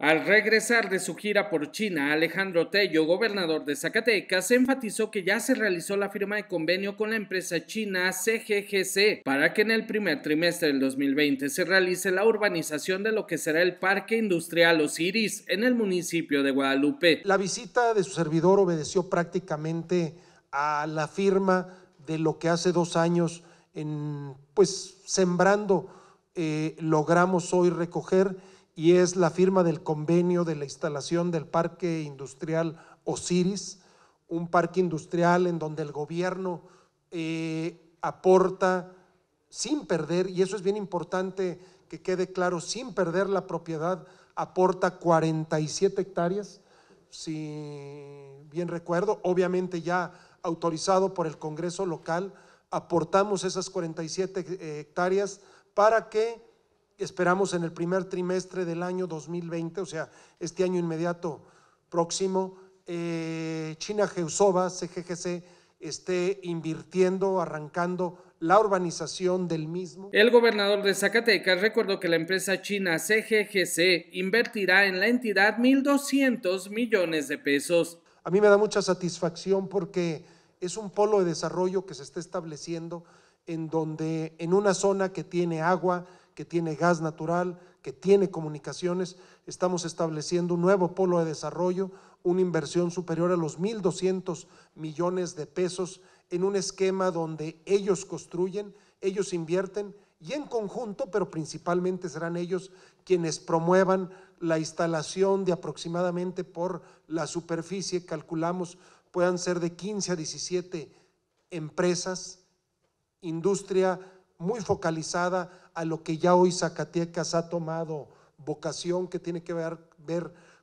Al regresar de su gira por China, Alejandro Tello, gobernador de Zacatecas, enfatizó que ya se realizó la firma de convenio con la empresa china CGGC para que en el primer trimestre del 2020 se realice la urbanización de lo que será el Parque Industrial Osiris en el municipio de Guadalupe. La visita de su servidor obedeció prácticamente a la firma de lo que hace dos años, en, pues sembrando, eh, logramos hoy recoger y es la firma del convenio de la instalación del Parque Industrial Osiris, un parque industrial en donde el gobierno eh, aporta sin perder, y eso es bien importante que quede claro, sin perder la propiedad, aporta 47 hectáreas, si bien recuerdo, obviamente ya autorizado por el Congreso local, aportamos esas 47 eh, hectáreas para que esperamos en el primer trimestre del año 2020, o sea, este año inmediato próximo, eh, China Geusova, CGGC, esté invirtiendo, arrancando la urbanización del mismo. El gobernador de Zacatecas recordó que la empresa china CGGC invertirá en la entidad 1.200 millones de pesos. A mí me da mucha satisfacción porque es un polo de desarrollo que se está estableciendo en donde en una zona que tiene agua, que tiene gas natural, que tiene comunicaciones. Estamos estableciendo un nuevo polo de desarrollo, una inversión superior a los 1.200 millones de pesos en un esquema donde ellos construyen, ellos invierten y en conjunto, pero principalmente serán ellos quienes promuevan la instalación de aproximadamente por la superficie, calculamos, puedan ser de 15 a 17 empresas, industria muy focalizada a lo que ya hoy Zacatecas ha tomado vocación que tiene que ver,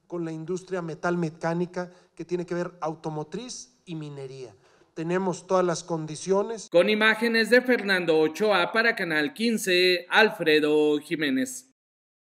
con la industria metalmecánica, que tiene que ver automotriz y minería. Tenemos todas las condiciones. Con imágenes de Fernando Ochoa para Canal 15, Alfredo Jiménez.